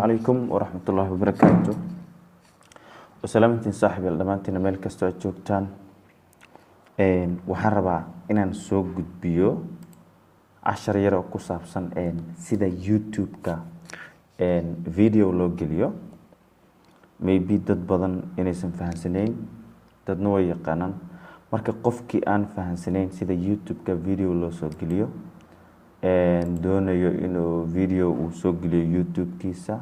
alaykum waraxmatullaahi wabarakaatu wasalaamantiin saaxiibyal dhammaantiina meel kastoo aad joogtaan waxaan rabaa inaan soo gudbiyo cashar yar oo ku saabsan sida youtube-ka video loo geliyo maybe dad badan inaysan fahamsanayn dadna way yaqaanaan marka qofkii aan fahamsanayn sida youtube-ka video loo soo geliyo doonayo inuu video uu soo geliyo youtube-kiisa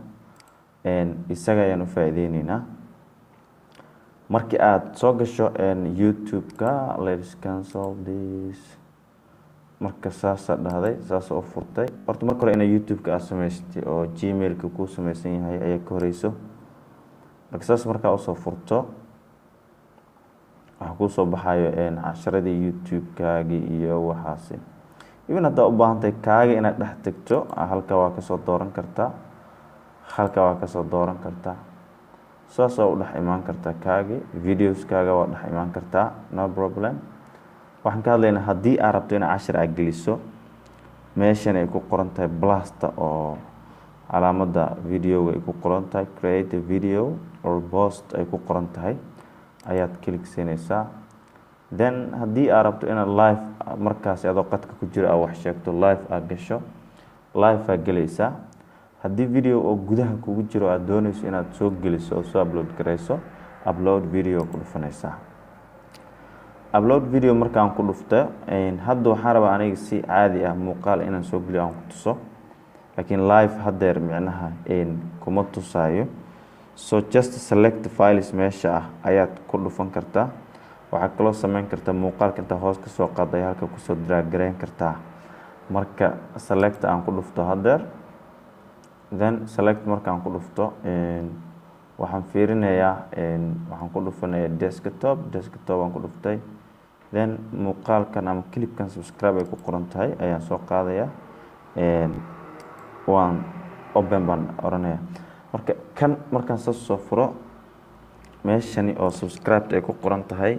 isaga ayaan u faaideyneynaa markii aada soo gasho youtube-ka marka saasa dhahday saasa u furtay horta marka hore inaa youtube-ka aad samaysatay oo gmail kuu samaysan yahay ayaa ka horeyso marka saas markaa usoo furto waxaa kuusoo baxayo casharadii youtube-kaagii iyo waxaasi even haddaa u baahantahay kaaga inaad dhex tegto ah, halka waa kasoo dooran kartaa halka waa kasoo dooran kartaa saasaa u dhex imaan kartaa kaagi videoskaaga waa dhex imaan kartaa no problem waxaan ka hadlaynaa haddii aa rabto ina cashir aa geliso meeshan ay ku qoran tahay blasta oo calaamada videoga ay ku qoran tahay create a video or post ay ku qoran tahay ayaad kiligsanaysaa then haddii aa rabto inaad live markaasi adoo qadka ku jiro aa wax sheegto live aa gasho live aa gelaysaa haddii video oo gudaha kugu jiro aad doonayso inaad soo geliso oo soo upload garayso upload video ku dhufanaysaa upload video markaan ku dhufta hadda waxaan rabaa aniga si caadi ah muuqaal inaan soo geliyo aan ku tuso laakiin live haddeer micnaha kuma tusaayo so just select files meesha ah ayaad ku dhufan kartaa waxaa kaloo sameyn kartaa muuqaalka inta hoos kasoo qaaday halka kusoo draagareyn kartaa marka select aan ku dhufto hadeer then select markaan ku dhufto waxaan fiirinayaa waxaan ku dhufanayaa desktop desktop aan ku dhuftay then muuqaalkan ama clipkan subscribe ay ku qoran tahay ayaan soo qaadaya waan open baan oranaya marka kan markaan soo furo meeshani oo subscribed ay ku qoran tahay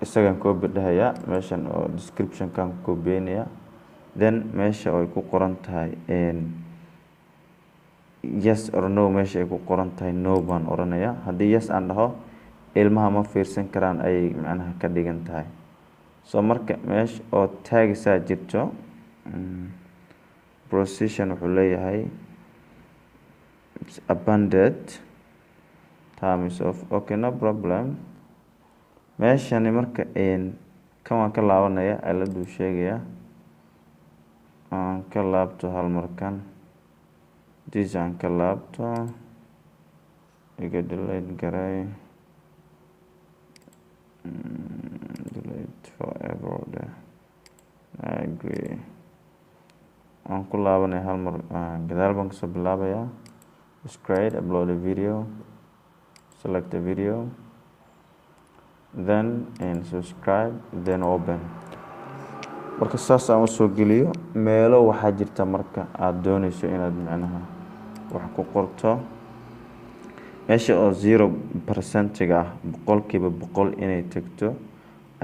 isagaan copy dhahayaa meeshan oo descriptionkan ku then meesha ay ku qoran tahay yes or no meesha ay ku qoran tahay no baan oranaya haddii yes aan dhaho ilmaha ma fiirsan karaan ayay macnaha ka dhigan tahay so marka meesha oo taagisaa jirto mm, position wuxuu leeyahay abunded terms of okay no problem meeshani marka kan waan ka laabanaya aladuu sheegaya aan ka laabto halmarkan dis aan ka laabto iga delate garay mm, delate ku laabanaya halmar gadaal baan kasoo bilaabayaa scride upload video select the video then and subscribe then open marka saas aan usoo geliyo meelo waxaa jirta marka aada doonayso inaad micnaha wax ku qorto meesha oo zero percentiga ah boqolkiiba boqol inay tegto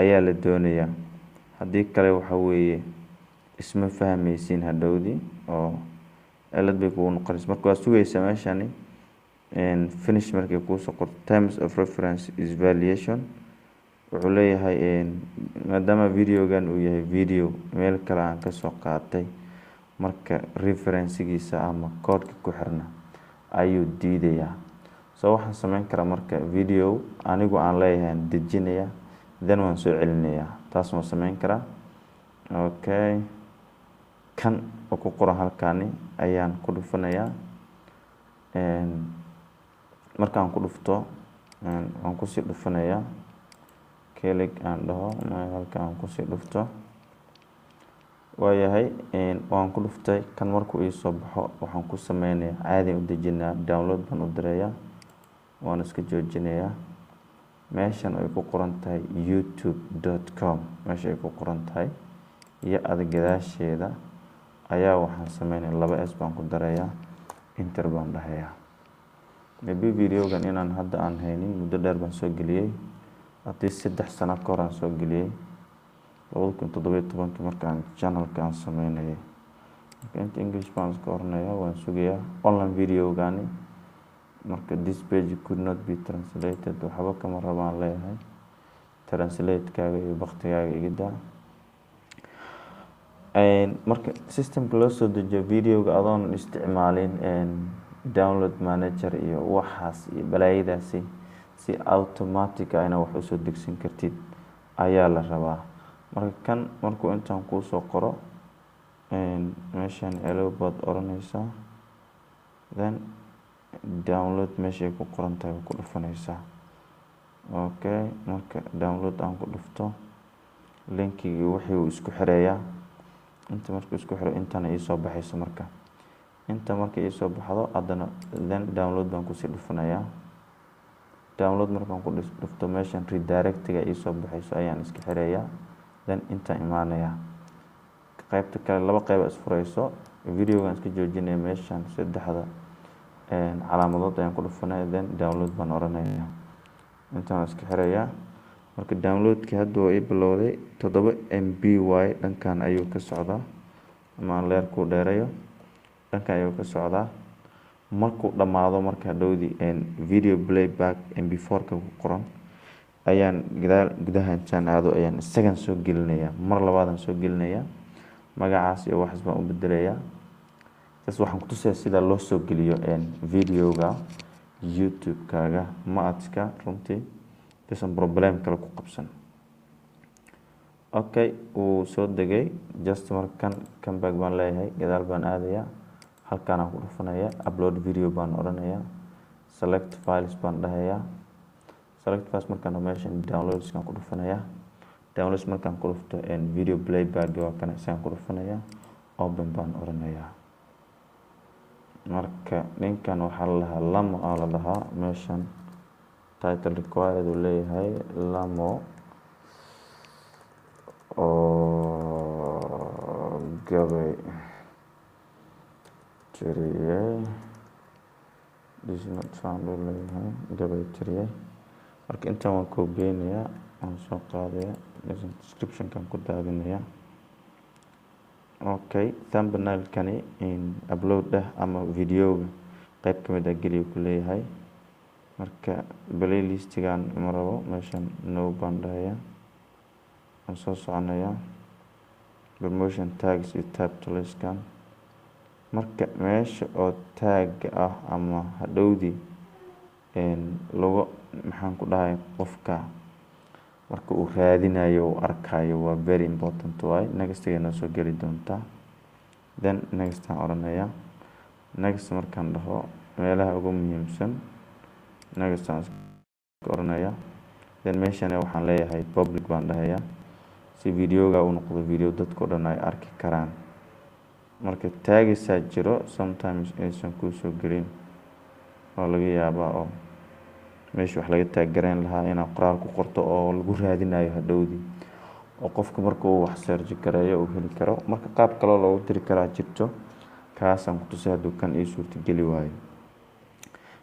ayaa la doonayaa haddii kale waxa weeye isma fahmeysiin hadhowdii oo cilad bay kugu noqonaysa marka waa sugeysaa meeshani finish markay kuusoo qorto times of reference is valuation wuxuu leeyahay maadaama videogan uu yahay video meel kale aan kasoo qaatay marka referensigiisa ama koodhka ku xirna ayuu diidayaa soo waxaan sameyn karaa marka video anigu aan leeyahay dejinaya then waan soo celinayaa taas waan sameyn karaa okay kan oo ku qoran halkani ayaan ku dhufanayaa markaan ku dhufto waan kusii dhufanayaa kelig aan dhaho halka aan kusii dhufto waayahay waan ku dhuftay kan markuu soo baxo waxaan ku sameynayaa caadian u dejinaa download baan u direeyaa waan iska joojinayaa meeshan ay ku qoran tahay youtube dot com meesha ay ku qoran tahay iyo ada gadaasheeda ayaa waxaan sameynaya laba s baan ku dareeyaa inter baan dhahayaa maybe videogan inaan hadda aan haynin muddo dheer baan soo geliyey haddii saddex sano ka hor aan soo geliyey labada kun toddobiyo tobankii markaan janalka aan sameynayay marka english baan iska oranayaa waan sugayaa online videogani marka this page could not be translated waxba kama rabaan leeyahay translatekaga iyo baktigaaga igidaa marka systemka loo soo dejiyo videoga adoonan isticmaalin download manager iyo waxaas iyo balaayadaasi si automatic ah ina wax usoo degsan kartid ayaa la rabaa marka kan markuu intaan kuusoo qoro meeshan celow baad oraneysaa then download meeshay ku qorantahay ku dhufaneysaa okay marka download aan ku dhufto linkigii wixii uu isku xireeyaa inta markuu isku xiro intana iisoo baxayso marka inta markay isoo baxdo haddana then download baan kusii dhufanayaa download markaan ku dhufto meeshan redirectiga iisoo baxayso ayaan iska xireeyaa then intaan imaanayaa qeybta kale laba qeyba isfureyso videogan iska joojinaya meeshan saddexda calaamadood ayaan ku dhufanaya then download baan oranaya intaan iska xirayaa marka downloadkii hadda waa ii bilowday toddoba m b y dhankan ayuu ka socdaa ama aan dheerayo dhanka ayuu ka socdaa markuu dhamaado marka hadhowdii video playback mp4-ka ku qoran ayaan gadaal gudahan jaan aado ayaan isagan soo gelinayaa mar labaadaan soo gelinayaa magacaas iyo waxaas baan u bedelayaa saas waxaan kutusayaa sida loo soo geliyo videoga youtube-kaaga ma adka runtii dasan problem kale ku qabsan okay wuu soo degay just markan comeback baan leeyahay gadaal baan aadayaa halkaan aan ku dhufanayaa upload video baan odhanayaa select files baan dhahayaa select files markaan meeshan downloads aan ku dhufanayaa downloads markaan ku dhufto video play back waa kana isaan ku dhufanayaa open baan odhanayaa marka ninkan waxaa la lahaa lamo aa la dhahaa meeshan title required uu leeyahay lamo oo gabay tiriyay saan uleyahay gabay tiriyay marka intan waan kobeynayaa waan soo qaadaya descriptionkan ku daadinaya okay thumbnailkani in upload ah ama videoga qeyb kamid ah geliya ku leeyahay marka playlistigan marabo rabo meeshan no baan dhahayaa waan soo soconayaa promotion tags iyo tabtoleskan marka meesha oo taaga ah ama hadhowdii lagu maxaan ku dhahay qofka marka uu raadinayo uu arkayo waa very important waay next soo geli doontaa then next aan odhanaya next markaan dhaho meelaha ugu muhiimsan next aan odhanaya then meeshana waxaan leeyahay public baan dhahaya si videoga u noqdo video dadka dhan ay arki karaan marka taagisaa jiro sometimes inaysan kuusoo gelin oo laga yaabaa oo meesha wax laga taaggareen lahaa inaad qoraal ku qorto oo lagu raadinayo hadhowdii oo qofka marka uu wax seerji gareeyo uu heli karo marka qaab kaloo loogu diri karaa jirto kaasaan kutusay hadduu kan ii suurtageli waayo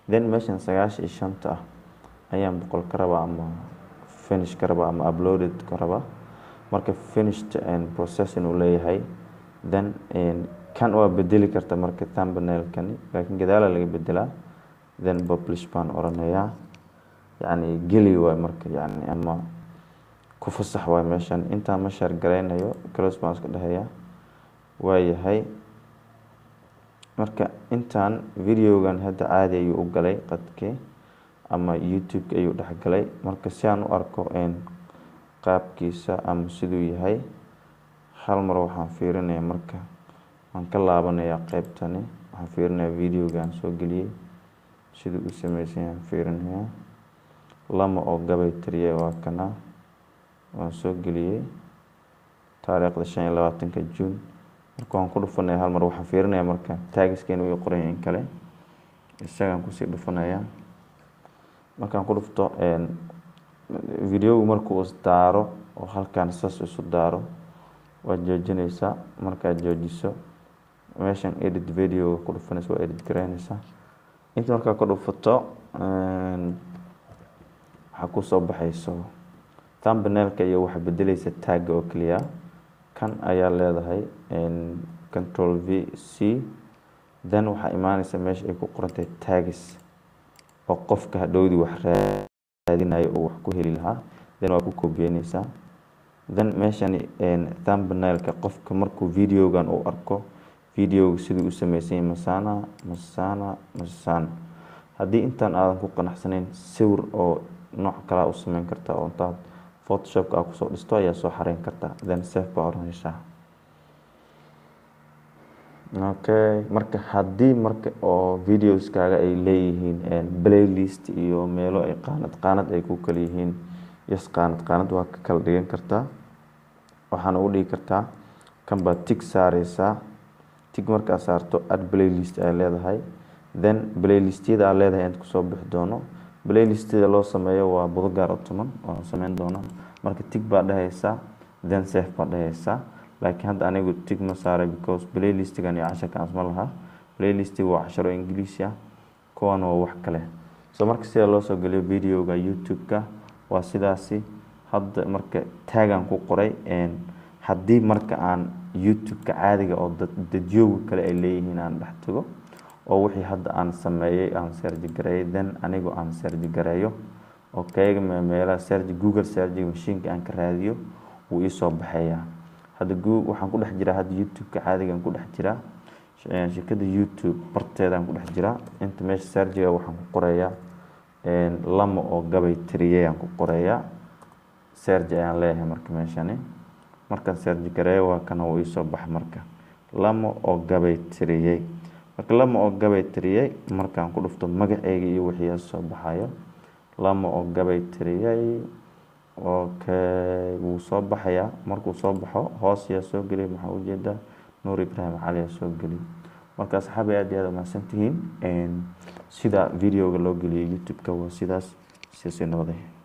then meeshan sagaashan iyo shanta ah ayaan boqol ka rabaa ama finish karaba ama uploaded ka rabaa marka finished and processing uu leeyahay then kan eh, waa bedeli karta marka tambanelkani laakiin gadaala laga bedelaa then publish baan oranayaa yacni geli waay marka yani ama ku fasax waay meeshan intaa ma garaynayo close baan isku dhahayaa waayahay marka intaan videogan hadda caadi ayuu u galay qadke ama youtube-ka ayuu dhexgalay marka si aan u arko qaabkiisa ama siduu yahay hal mar waxaan fiirinayaa marka waan ka laabanayaa qeybtani waxaan fiirinayaa videogaan soo geliyey siduu u sameysan yahay fiirinayaa lama oo gabay tiriye waa kanaa waan soo geliyey taariikhda shan iyo labaatanka juun marka waan ku dhufanaya hal mar waxaan fiirinayaa marka taagiskeena way qoranya in kale isagaan kusii dhufanayaa markaan ku dhufto video markuu isdaaro oo halkaan sas isu daaro waad joojineysaa markaad joojiso meeshan edit video ku dhufanaysa waa edit garaynaysaa inta markaa ku dhufato waxaa kusoo baxayso thumbnailka iyo waxa bedeleysa taaga oo keliya kan ayaa leedahay control v c then waxaa imaaneysa meesha ay ku qorantahay tagis oo qofka hadhowdii wax raadinayo uu wax ku heli lahaa then waa ku koobiyeyneysaa then meeshani thumbnailka qofka markuu videogan uu arko videoga siduu u sameysanya masana masana masana haddii intaan aadan ku qanacsanayn sawir oo nooc kalaa u sameyn kartaa oo intaad photoshopka aa kusoo dhisto ayaa soo xareyn kartaa then safe baa oranaysaa okay marka haddii marka oo videoskaaga ay leeyihiin playlist iyo meelo ay qaanad qaanad ay ku kalyihiin iyo qaanad qaanad waa ka kala dhigan kartaa waxaana u dhigi kartaa kan tig saareysaa tig markaa saarto ad playlist ay leedahay then playlistyada aad leedahay inta kusoo bixi doono playlistyada loo sameeyo waa budo gaar oo tuman oo sameyn marka tig baa dhehaysaa then safe baa dhehaysaa laakiin hadda anigu tig ma saaray because playlistigan iyo casharkan isma laha playlistiga waa casharo ingiliisi ah kuwan waa wax kale so marka sida loo soo geliyo videoga youtube-ka waa sidaasi hadda marka taagan ku qoray haddii marka aan youtube-ka caadiga oo dadyoga kale ay leeyihiin aan dhex tago oo wixii hadda aan sameeyey aan serji then anigoo aan serji oo kayaga meelaha serji google serji mashiinka aan ka raadiyo wuu iisoo baxayaa hadda waxaan ku dhex jiraa hadda youtube-ka caadigaan ku dhex jiraa shirkadda youtube barteedaan ku dhex jiraa inta meesha serjiga waxaan ku qorayaa lama oo gabay tiriyey aan ku qoreeyaa sergi ayaan leeyahay marka meeshani markaan sergi gareeyo waa kana wuu iisoo bax marka lama oo gabay tiriyey marka lama oo gabay tiriyey markaan ku dhufto magaceyga iyo wixii soo baxayo lama oo gabay tiriyey okay wuu soo baxayaa markuu soo baxo hoos yaa soo geliya maxaa ujeedaa nuur ibraahim cali yaa soo geliya marka asxaabay aad iyo aad mahadsantihiin sida videoga loo geliyay youtube-ka waa sidaas sidaasay nabadahay